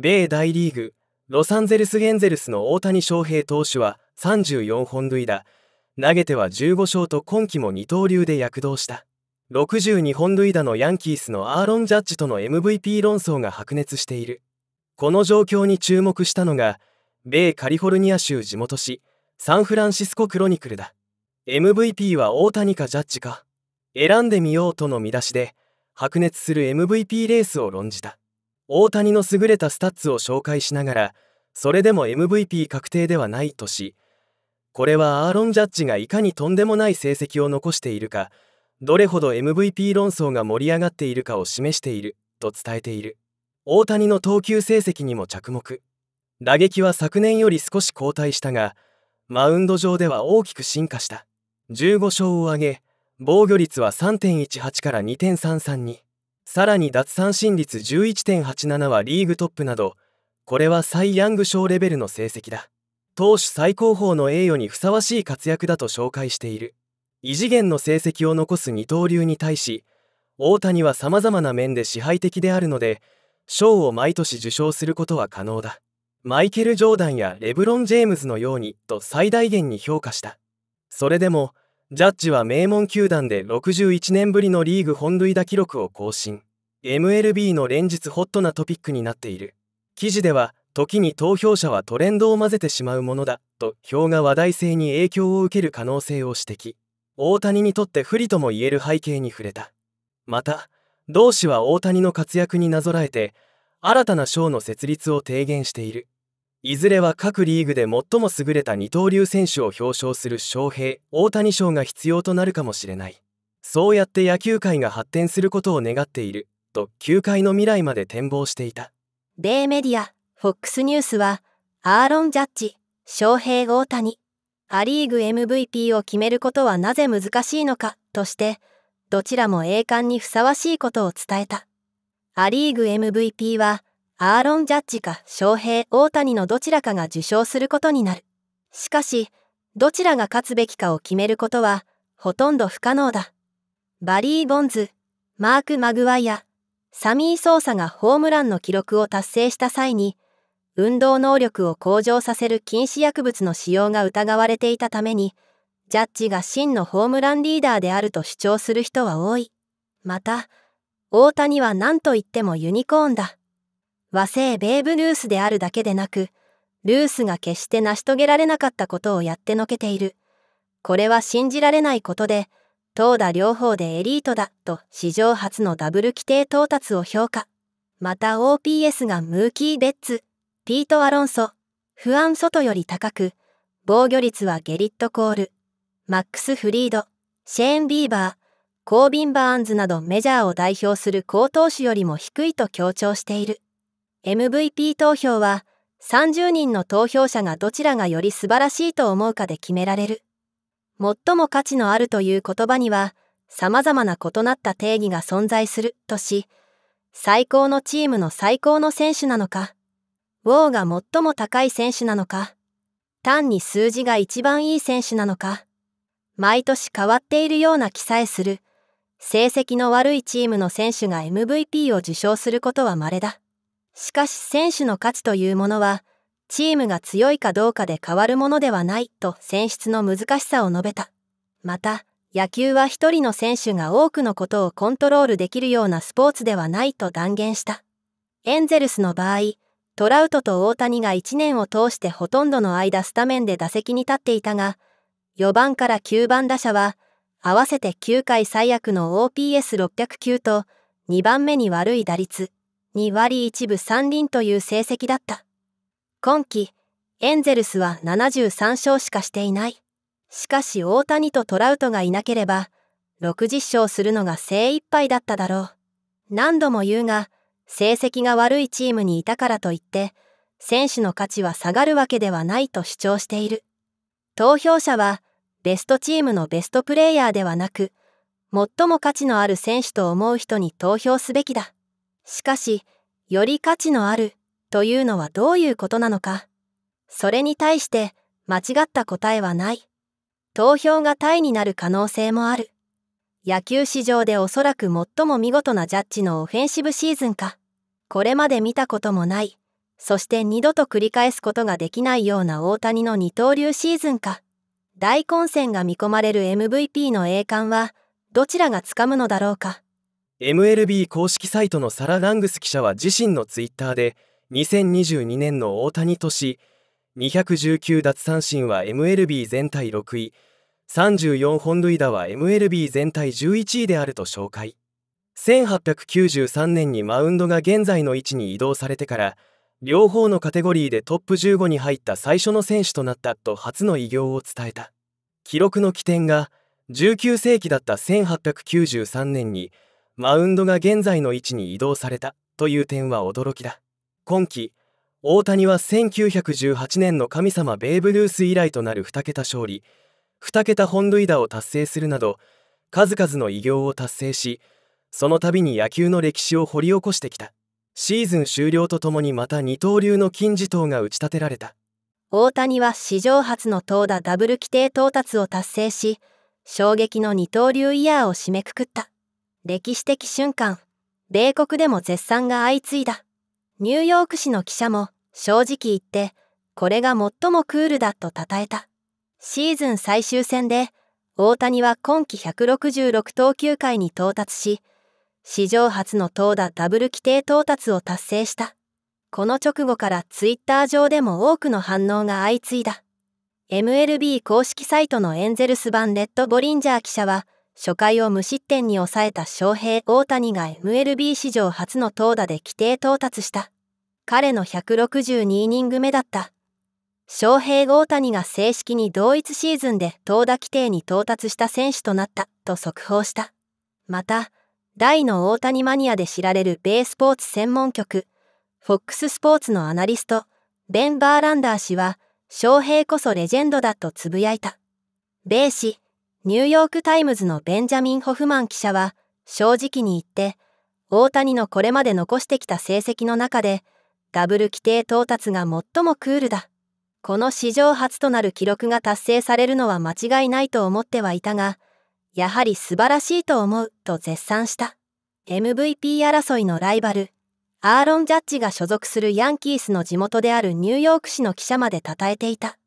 米大リーグロサンゼルス・エンゼルスの大谷翔平投手は34本塁打投げては15勝と今季も二刀流で躍動した62本塁打のヤンキースのアーロン・ジャッジとの MVP 論争が白熱しているこの状況に注目したのが米カリフォルニア州地元紙サンフランシスコ・クロニクルだ MVP は大谷かジャッジか選んでみようとの見出しで白熱する MVP レースを論じた大谷の優れたスタッツを紹介しながらそれでも MVP 確定ではないとしこれはアーロン・ジャッジがいかにとんでもない成績を残しているかどれほど MVP 論争が盛り上がっているかを示していると伝えている大谷の投球成績にも着目打撃は昨年より少し後退したがマウンド上では大きく進化した15勝を挙げ防御率は3.18から2.33にさらに奪三振率11.87はリーグトップなどこれはサイ・ヤング賞レベルの成績だ投手最高峰の栄誉にふさわしい活躍だと紹介している異次元の成績を残す二刀流に対し大谷はさまざまな面で支配的であるので賞を毎年受賞することは可能だマイケル・ジョーダンやレブロン・ジェームズのようにと最大限に評価したそれでもジャッジは名門球団で61年ぶりのリーグ本塁打記録を更新 MLB の連日ホットなトピックになっている記事では時に投票者はトレンドを混ぜてしまうものだと票が話題性に影響を受ける可能性を指摘大谷にとって不利とも言える背景に触れたまた同氏は大谷の活躍になぞらえて新たな賞の設立を提言しているいずれは各リーグで最も優れた二刀流選手を表彰する翔平大谷賞が必要となるかもしれないそうやって野球界が発展することを願っていると球界の未来まで展望していた米メディア FOX ニュースはアーロン・ジャッジ翔平大谷ア・リーグ MVP を決めることはなぜ難しいのかとしてどちらも栄冠にふさわしいことを伝えたア・リーグ MVP はアーロン・ジャッジか翔平・大谷のどちらかが受賞することになる。しかし、どちらが勝つべきかを決めることは、ほとんど不可能だ。バリー・ボンズ、マーク・マグワイア、サミー・ソーサがホームランの記録を達成した際に、運動能力を向上させる禁止薬物の使用が疑われていたために、ジャッジが真のホームランリーダーであると主張する人は多い。また、大谷は何と言ってもユニコーンだ。和製ベーブ・ルースであるだけでなく、ルースが決して成し遂げられなかったことをやってのけている。これは信じられないことで、投打両方でエリートだと史上初のダブル規定到達を評価。また OPS がムーキー・ベッツ、ピート・アロンソ、フアン・ソトより高く、防御率はゲリット・コール、マックス・フリード、シェーン・ビーバー、コービン・バーンズなどメジャーを代表する高投手よりも低いと強調している。MVP 投票は30人の投票者がどちらがより素晴らしいと思うかで決められる。最も価値のあるという言葉には、様々な異なった定義が存在するとし、最高のチームの最高の選手なのか、ウォーが最も高い選手なのか、単に数字が一番いい選手なのか、毎年変わっているような記載する、成績の悪いチームの選手が MVP を受賞することは稀だ。しかし選手の価値というものは、チームが強いかどうかで変わるものではないと選出の難しさを述べた。また、野球は一人の選手が多くのことをコントロールできるようなスポーツではないと断言した。エンゼルスの場合、トラウトと大谷が1年を通してほとんどの間スタメンで打席に立っていたが、4番から9番打者は、合わせて9回最悪の OPS609 と、2番目に悪い打率、2割1分3厘という成績だった。今季、エンゼルスは73勝しかしていない。しかし大谷とトラウトがいなければ、60勝するのが精一杯だっただろう。何度も言うが、成績が悪いチームにいたからといって、選手の価値は下がるわけではないと主張している。投票者は、ベストチームのベストプレイヤーではなく、最も価値のある選手と思う人に投票すべきだ。しかし、より価値のあるというのはどういうことなのか。それに対して間違った答えはない。投票がタイになる可能性もある。野球史上でおそらく最も見事なジャッジのオフェンシブシーズンか。これまで見たこともない。そして二度と繰り返すことができないような大谷の二刀流シーズンか。大混戦が見込まれる MVP の栄冠は、どちらがつかむのだろうか。MLB 公式サイトのサラ・ラングス記者は自身のツイッターで2022年の大谷とし219奪三振は MLB 全体6位34本塁打は MLB 全体11位であると紹介1893年にマウンドが現在の位置に移動されてから両方のカテゴリーでトップ15に入った最初の選手となったと初の偉業を伝えた記録の起点が19世紀だった1893年に「マウンドが現在の位置に移動されたという点は驚きだ今季大谷は1918年の神様ベーブ・ルース以来となる2桁勝利2桁本塁打を達成するなど数々の偉業を達成しその度に野球の歴史を掘り起こしてきたシーズン終了とともにまた二刀流の金字塔が打ち立てられた大谷は史上初の投打ダブル規定到達を達成し衝撃の二刀流イヤーを締めくくった歴史的瞬間米国でも絶賛が相次いだニューヨーク市の記者も正直言ってこれが最もクールだと称えたシーズン最終戦で大谷は今季166投球回に到達し史上初の投打ダブル規定到達を達成したこの直後からツイッター上でも多くの反応が相次いだ MLB 公式サイトのエンゼルス版レッド・ボリンジャー記者は初回を無失点に抑えた翔平大谷が MLB 史上初の投打で規定到達した。彼の162イニング目だった。翔平大谷が正式に同一シーズンで投打規定に到達した選手となったと速報した。また、大の大谷マニアで知られるベースポーツ専門局、FOX スポーツのアナリスト、ベン・バーランダー氏は、翔平こそレジェンドだとつぶやいた。米氏、ニューヨーク・タイムズのベンジャミン・ホフマン記者は、正直に言って、大谷のこれまで残してきた成績の中で、ダブル規定到達が最もクールだ。この史上初となる記録が達成されるのは間違いないと思ってはいたが、やはり素晴らしいと思うと絶賛した。MVP 争いのライバル、アーロン・ジャッジが所属するヤンキースの地元であるニューヨーク市の記者まで称えていた。